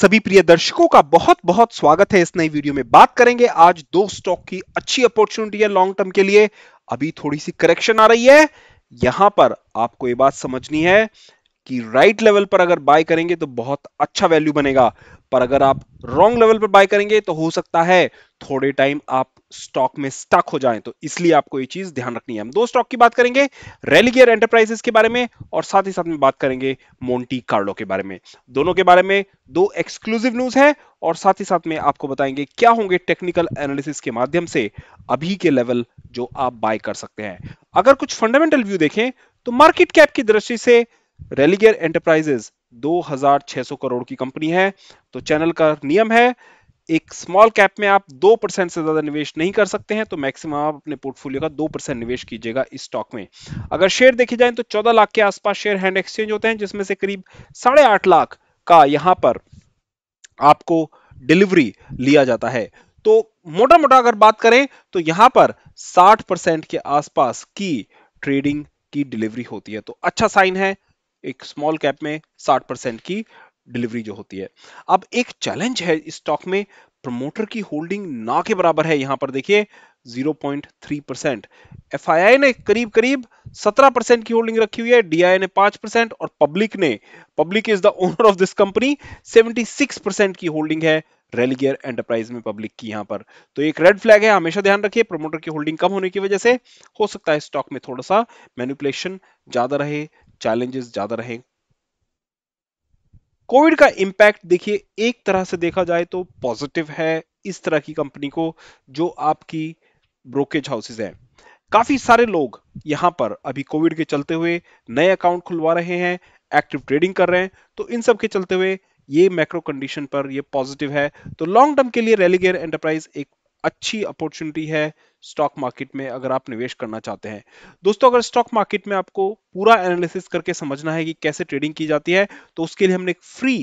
सभी प्रिय दर्शकों का बहुत बहुत स्वागत है इस नई वीडियो में बात करेंगे आज दो स्टॉक की अच्छी अपॉर्चुनिटी है लॉन्ग टर्म के लिए अभी थोड़ी सी करेक्शन आ रही है यहां पर आपको ये बात समझनी है कि राइट लेवल पर अगर बाय करेंगे तो बहुत अच्छा वैल्यू बनेगा पर अगर आप रॉन्ग लेवल पर बाय करेंगे तो हो सकता है थोड़े टाइम आप स्टॉक में स्टक हो जाएं तो इसलिए आपको ये चीज ध्यान रखनी है हम दो स्टॉक की बात करेंगे रेलिगियर एंटरप्राइजेस के बारे में और साथ ही साथ में बात करेंगे मोन्टी कार्डो के बारे में दोनों के बारे में दो एक्सक्लूसिव न्यूज है और साथ ही साथ में आपको बताएंगे क्या होंगे टेक्निकल एनालिसिस के माध्यम से अभी के लेवल जो आप बाय कर सकते हैं अगर कुछ फंडामेंटल व्यू देखें तो मार्केट कैप की दृष्टि से रेलिगेयर एंटरप्राइजेस 2600 करोड़ की कंपनी है तो चैनल का नियम है एक स्मॉल कैप में आप दो परसेंट से ज्यादा निवेश नहीं कर सकते हैं तो मैक्सिमम आप अपने पोर्टफोलियो का दो परसेंट निवेश कीजिएगा इस स्टॉक में अगर शेयर देखे जाए तो चौदह लाख के आसपास शेयर हैंड एक्सचेंज होते हैं जिसमें से करीब साढ़े आठ लाख का यहां पर आपको डिलीवरी लिया जाता है तो मोटा मोटा अगर बात करें तो यहां पर साठ परसेंट के आसपास की ट्रेडिंग की डिलीवरी होती है तो अच्छा साइन है एक स्मॉल कैप में 60 परसेंट की डिलीवरी जो होती है अब एक चैलेंज है स्टॉक में प्रमोटर की होल्डिंग ना के बराबर है यहां पर देखिए 0.3 परसेंट एफ ने करीब करीब 17 परसेंट की होल्डिंग रखी हुई है डीआई ने 5 परसेंट और पब्लिक ने public is the owner of this company 76 percent की होल्डिंग है रेलिगियर एंटरप्राइज में पब्लिक की यहां पर तो एक रेड फ्लैग है हमेशा ध्यान रखिए प्रमोटर की होल्डिंग कम होने की वजह से हो सकता है स्टॉक में थोड़ा सा मैनिपुलेशन ज्यादा रहे चैलेंजेस ज्यादा रहे कोविड का इंपैक्ट देखिए एक तरह से देखा जाए तो पॉजिटिव है इस तरह की कंपनी को जो आपकी ब्रोकेज हाउसेज है काफी सारे लोग यहां पर अभी कोविड के चलते हुए नए अकाउंट खुलवा रहे हैं एक्टिव ट्रेडिंग कर रहे हैं तो इन सब के चलते हुए ये मैक्रो कंडीशन पर ये पॉजिटिव है तो लॉन्ग टर्म के लिए रेलीगेयर एंटरप्राइज एक अच्छी अपॉर्चुनिटी है स्टॉक मार्केट में अगर आप निवेश करना चाहते हैं दोस्तों अगर स्टॉक मार्केट में आपको पूरा एनालिसिस करके समझना है कि कैसे ट्रेडिंग की जाती है तो उसके लिए हमने फ्री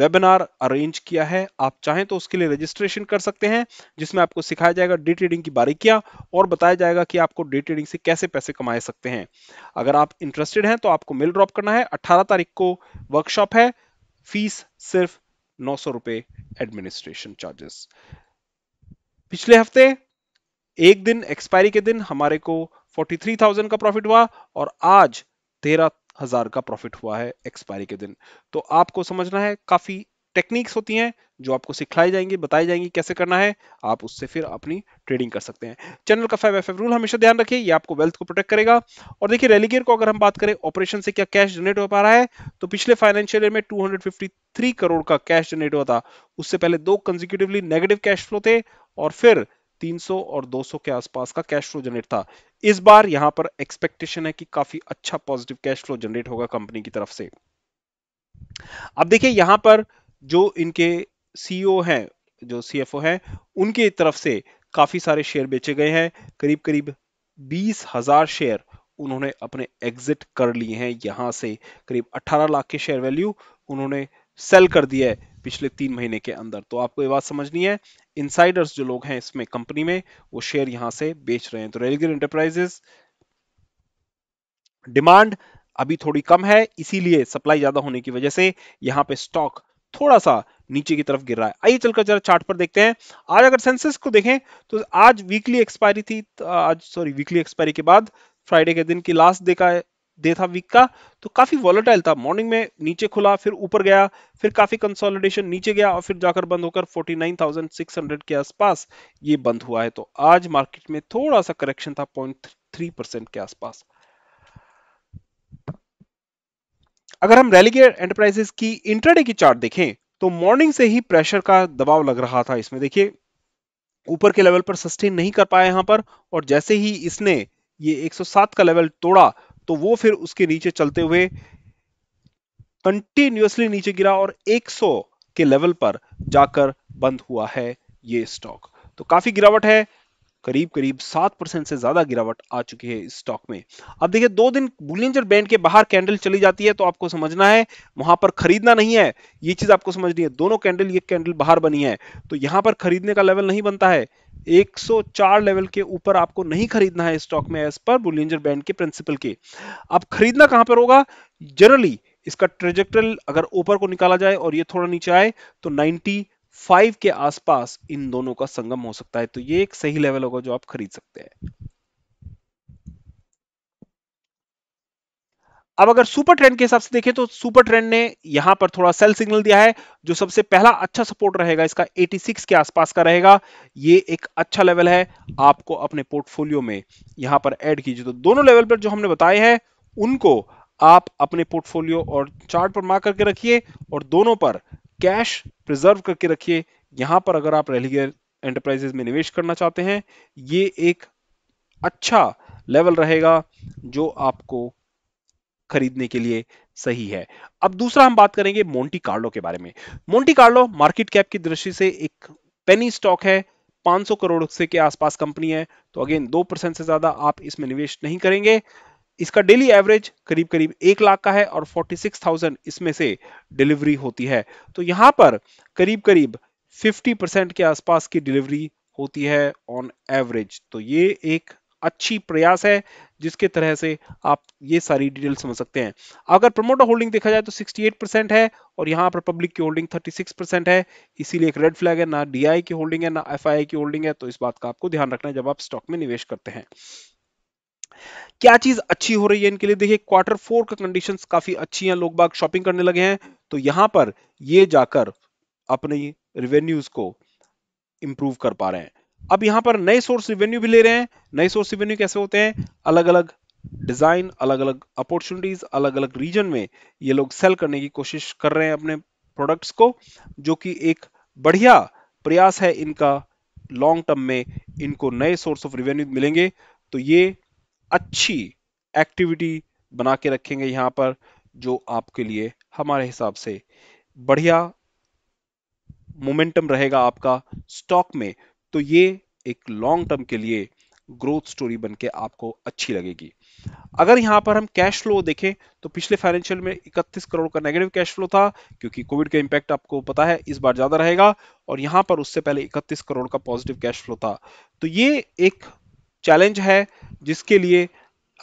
वेबिनार अरेंज किया है आप चाहें तो उसके लिए रजिस्ट्रेशन कर सकते हैं जिसमें आपको सिखाया जाएगा डे ट्रेडिंग की बारीकियां और बताया जाएगा कि आपको डे ट्रेडिंग से कैसे पैसे कमाए सकते हैं अगर आप इंटरेस्टेड हैं तो आपको मेल ड्रॉप करना है 18 तारीख को वर्कशॉप है फीस सिर्फ नौ सौ एडमिनिस्ट्रेशन चार्जेस पिछले हफ्ते एक दिन एक्सपायरी के दिन हमारे को 43,000 का प्रॉफिट हुआ और आज तेरह हजार का प्रॉफिट हुआ है एक्सपायरी के दिन तो आपको समझना है काफी टेक्निक्स होती हैं जो आपको सिखाई जाएंगी बताई जाएंगी कैसे करना है आप उससे फिर अपनी ट्रेडिंग कर सकते हैं चैनल का फाइव एफ रूल हमेशा ध्यान रखिए ये आपको वेल्थ को प्रोटेक्ट करेगा और देखिए रेलीगेयर को अगर हम बात करें ऑपरेशन से क्या कैश जनरेट हो पा रहा है तो पिछले फाइनेंशियल ईयर में टू करोड़ का कैश जनरेट हुआ था उससे पहले दो कंजिक्यूटिवली नेगेटिव कैश फ्लो थे और फिर 300 और 200 के आसपास का कैश फ्लो जनरेट था इस बार यहां पर एक्सपेक्टेशन है कि काफी अच्छा पॉजिटिव कैश फ्लो जनरेट होगा कंपनी की तरफ से अब देखिए यहां पर जो इनके सीईओ e हैं जो सीएफओ हैं उनके तरफ से काफी सारे शेयर बेचे गए हैं करीब करीब बीस हजार शेयर उन्होंने अपने एग्जिट कर लिए हैं यहां से करीब 18 लाख के शेयर वैल्यू उन्होंने सेल कर दिया है पिछले तीन महीने के अंदर तो आपको ये बात समझनी है इनसाइडर्स जो लोग हैं इसमें कंपनी में वो शेयर यहां से बेच रहे हैं तो रेलगिर इंटरप्राइजेस डिमांड अभी थोड़ी कम है इसीलिए सप्लाई ज्यादा होने की वजह से यहाँ पे स्टॉक थोड़ा सा नीचे की तरफ गिर रहा है आइए चलकर जरा चार्ट पर देखते हैं आज अगर सेंसेक्स को देखें तो आज वीकली एक्सपायरी थी तो आज सॉरी वीकली एक्सपायरी के बाद फ्राइडे के दिन की लास्ट देखा है डे था वीक का तो काफी वॉलेटाइल था मॉर्निंग में नीचे खुला फिर ऊपर गया फिर काफी कंसोलिडेशन नीचे गया और फिर जाकर बंद होकर 49,600 के आसपास ये बंद हुआ है तो आज मार्केट में थोड़ा सा करेक्शन था 0.3 परसेंट के आसपास अगर हम रेलिगेयर एंटरप्राइजेस की इंटरडे की चार्ट देखें तो मॉर्निंग से ही प्रेशर का दबाव लग रहा था इसमें देखिए ऊपर के लेवल पर सस्टेन नहीं कर पाया यहां पर और जैसे ही इसने ये 107 का लेवल तोड़ा तो वो फिर उसके नीचे चलते हुए कंटिन्यूसली नीचे गिरा और 100 के लेवल पर जाकर बंद हुआ है ये स्टॉक तो काफी गिरावट है करीब करीब सात परसेंट से ज्यादा गिरावट आ चुकी है इस स्टॉक में अब देखिए दो दिन बुलिंजर बैंड के बाहर कैंडल चली जाती है तो आपको समझना है वहां पर खरीदना नहीं है ये चीज आपको समझनी है दोनों कैंडल ये कैंडल बाहर बनी है तो यहां पर खरीदने का लेवल नहीं बनता है 104 लेवल के ऊपर आपको नहीं खरीदना है स्टॉक में एज पर बुलिंजर बैंड के प्रिंसिपल के अब खरीदना कहां पर होगा जनरली इसका ट्रेजेक्टल अगर ऊपर को निकाला जाए और ये थोड़ा नीचे आए तो फाइव के आसपास इन दोनों का संगम हो सकता है तो ये एक सही लेवल होगा जो आप खरीद सकते हैं अब अगर सुपर ट्रेंड के हिसाब से देखें तो सुपर ट्रेंड ने यहां पर थोड़ा सेल सिग्नल दिया है जो सबसे पहला अच्छा सपोर्ट रहेगा इसका 86 के आसपास का रहेगा ये एक अच्छा लेवल है आपको अपने पोर्टफोलियो में यहां पर ऐड कीजिए तो दोनों लेवल पर जो हमने बताए हैं उनको आप अपने पोर्टफोलियो और चार्ट पर मार करके रखिए और दोनों पर कैश प्रिजर्व करके रखिए यहां पर अगर आप रेलीगेयर एंटरप्राइजेस में निवेश करना चाहते हैं ये एक अच्छा लेवल रहेगा जो आपको खरीदने के लिए सही है अब दूसरा हम बात करेंगे मोन्टी कार्लो के बारे में मोन्टी कार्लो मार्केट कैप की दृष्टि से एक पेनी स्टॉक है 500 करोड़ से के आसपास कंपनी है तो अगेन दो परसेंट से ज्यादा आप इसमें निवेश नहीं करेंगे इसका डेली एवरेज करीब करीब एक लाख का है और 46,000 इसमें से डिलीवरी होती है तो यहाँ पर करीब करीब 50 परसेंट के आसपास की डिलीवरी होती है ऑन एवरेज तो ये एक अच्छी प्रयास है जिसके तरह से आप ये सारी डिटेल समझ सकते हैं अगर प्रमोटर होल्डिंग देखा जाए तो 68 परसेंट है और यहाँ पर पब्लिक की होल्डिंग 36 परसेंट है इसीलिए एक रेड फ्लैग है ना डीआई की होल्डिंग है ना एफआईआई की होल्डिंग है तो इस बात का आपको ध्यान रखना है जब आप स्टॉक में निवेश करते हैं क्या चीज अच्छी हो रही है इनके लिए देखिए क्वार्टर फोर का कंडीशंस काफी अच्छी हैं लोग बाग शॉपिंग करने लगे हैं तो यहां पर ये जाकर अपने रिवेन्यूज को इंप्रूव कर पा रहे हैं अब यहां पर नए सोर्स रिवेन्यू भी ले रहे हैं नए सोर्स रिवेन्यू कैसे होते हैं अलग अलग डिजाइन अलग अलग अपॉर्चुनिटीज अलग अलग रीजन में ये लोग सेल करने की कोशिश कर रहे हैं अपने प्रोडक्ट्स को जो कि एक बढ़िया प्रयास है इनका लॉन्ग टर्म में इनको नए सोर्स ऑफ रिवेन्यू मिलेंगे तो ये अच्छी एक्टिविटी बना के रखेंगे यहाँ पर जो आपके लिए हमारे हिसाब से बढ़िया मोमेंटम रहेगा आपका स्टॉक में तो ये एक लॉन्ग टर्म के लिए ग्रोथ स्टोरी बनके आपको अच्छी लगेगी अगर यहाँ पर हम कैश फ्लो देखें तो पिछले फाइनेंशियल में 31 करोड़ का नेगेटिव कैश फ्लो था क्योंकि कोविड का इम्पैक्ट आपको पता है इस बार ज्यादा रहेगा और यहाँ पर उससे पहले 31 करोड़ का पॉजिटिव कैश फ्लो था तो ये एक चैलेंज है जिसके लिए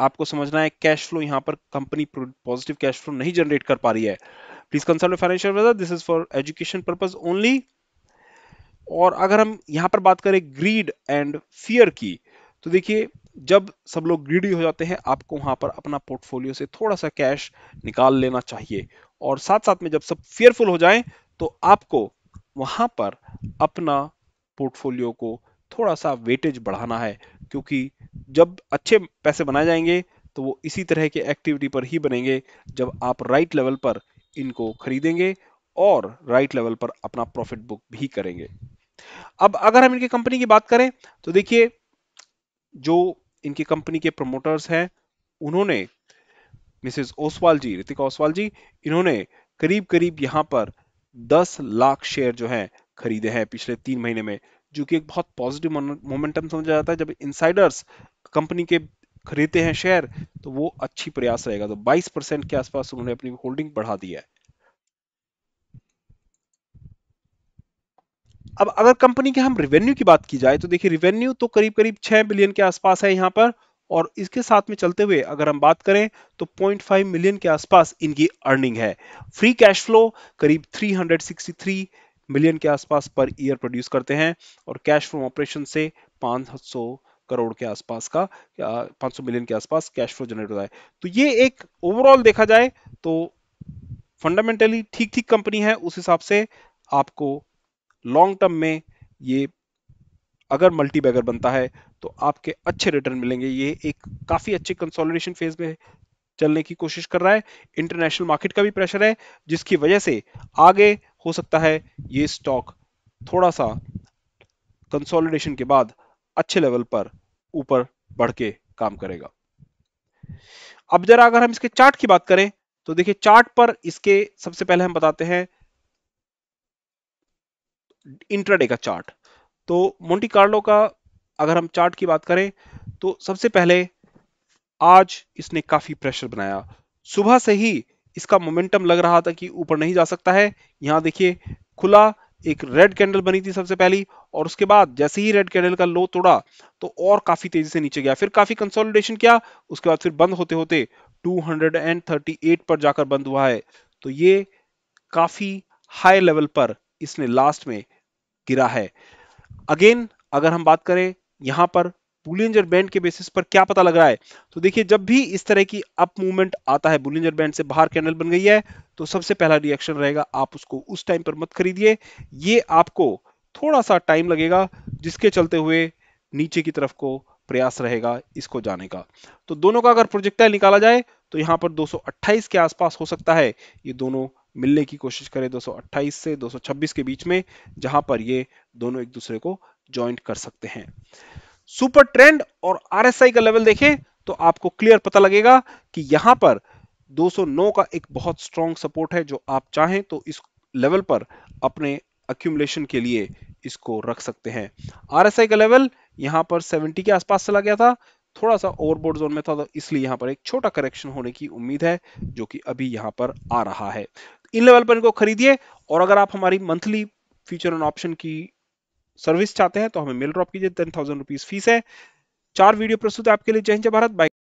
आपको समझना है कैश फ्लो यहाँ पर कंपनी पॉजिटिव कैश फ्लो नहीं जनरेट कर पा रही है please consult financial this is for education purpose only और अगर हम यहाँ पर बात करें ग्रीड एंड फियर की तो देखिए जब सब लोग ग्रीडी हो जाते हैं आपको वहां पर अपना पोर्टफोलियो से थोड़ा सा कैश निकाल लेना चाहिए और साथ साथ में जब सब फियरफुल हो जाएं तो आपको वहां पर अपना पोर्टफोलियो को थोड़ा सा वेटेज बढ़ाना है क्योंकि जब अच्छे पैसे बनाए जाएंगे तो वो इसी तरह के एक्टिविटी पर ही बनेंगे जब आप राइट लेवल पर इनको खरीदेंगे और राइट लेवल पर अपना प्रॉफिट बुक भी करेंगे अब अगर हम इनकी कंपनी की बात करें तो देखिए जो इनकी कंपनी के प्रमोटर्स हैं उन्होंने मिसेस ओसवाल जी ऋतिका ओसवाल जी इन्होंने करीब करीब यहां पर 10 लाख शेयर जो हैं खरीदे हैं पिछले तीन महीने में जो कि एक बहुत पॉजिटिव मोमेंटम समझा जाता है जब इनसाइडर्स कंपनी के खरीदते हैं शेयर तो वो अच्छी प्रयास रहेगा तो 22 परसेंट के आसपास उन्होंने अपनी होल्डिंग बढ़ा दी है अब अगर कंपनी के हम रिवेन्यू की बात की जाए तो देखिए रिवेन्यू तो करीब करीब 6 बिलियन के आसपास है यहाँ पर और इसके साथ में चलते हुए अगर हम बात करें तो 0.5 मिलियन के आसपास इनकी अर्निंग है फ्री कैश फ्लो करीब 363 मिलियन के आसपास पर ईयर प्रोड्यूस करते हैं और कैश फ्रॉम ऑपरेशन से 500 करोड़ के आसपास का 500 मिलियन के आसपास कैश फ्लो जनरेट होता है तो ये एक ओवरऑल देखा जाए तो फंडामेंटली ठीक ठीक कंपनी है उस हिसाब से आपको लॉन्ग टर्म में ये अगर मल्टी बैगर बनता है तो आपके अच्छे रिटर्न मिलेंगे ये एक काफी अच्छे कंसोलिडेशन फेज में चलने की कोशिश कर रहा है इंटरनेशनल मार्केट का भी प्रेशर है जिसकी वजह से आगे हो सकता है ये स्टॉक थोड़ा सा कंसोलिडेशन के बाद अच्छे लेवल पर ऊपर बढ़ के काम करेगा अब जरा अगर हम इसके चार्ट की बात करें तो देखिए चार्ट पर इसके सबसे पहले हम बताते हैं इंट्राडे का चार्ट तो मोन्टी कार्लो का अगर हम चार्ट की बात करें तो सबसे पहले आज इसने काफी प्रेशर बनाया सुबह से ही इसका मोमेंटम लग रहा था कि ऊपर नहीं जा सकता है यहाँ देखिए खुला एक रेड कैंडल बनी थी सबसे पहली और उसके बाद जैसे ही रेड कैंडल का लो तोड़ा तो और काफी तेजी से नीचे गया फिर काफी कंसोलिडेशन किया उसके बाद फिर बंद होते होते 238 पर जाकर बंद हुआ है तो ये काफी हाई लेवल पर इसने लास्ट में गिरा है अगेन अगर हम बात करें यहां पर बुलियंजर बैंड के बेसिस पर क्या पता लग रहा है तो देखिए जब भी इस तरह की अप मूवमेंट आता है बुलियंजर बैंड से बाहर कैंडल बन गई है तो सबसे पहला रिएक्शन रहेगा आप उसको उस टाइम पर मत खरीदिए ये आपको थोड़ा सा टाइम लगेगा जिसके चलते हुए नीचे की तरफ को प्रयास रहेगा इसको जाने का तो दोनों का अगर प्रोजेक्टाइल निकाला जाए तो यहाँ पर दो के आसपास हो सकता है ये दोनों मिलने की कोशिश करें 228 से 226 के बीच में जहां पर ये दोनों एक दूसरे को ज्वाइंट कर सकते हैं सुपर ट्रेंड और आरएसआई का लेवल देखें तो आपको क्लियर पता लगेगा कि यहां पर 209 का एक बहुत स्ट्रॉन्ग सपोर्ट है जो आप चाहें तो इस लेवल पर अपने अक्यूमुलेशन के लिए इसको रख सकते हैं आरएसआई का लेवल यहां पर 70 के आसपास चला गया था थोड़ा सा ओवरबोर्ड जोन में था तो इसलिए यहां पर एक छोटा करेक्शन होने की उम्मीद है जो कि अभी यहां पर आ रहा है इन लेवल पर इनको खरीदिए और अगर आप हमारी मंथली फ्यूचर एंड ऑप्शन की सर्विस चाहते हैं तो हमें मेल ड्रॉप कीजिए टेन थाउजेंड रुपीज फीस है चार वीडियो प्रस्तुत आपके लिए जय हिंद भारत बाय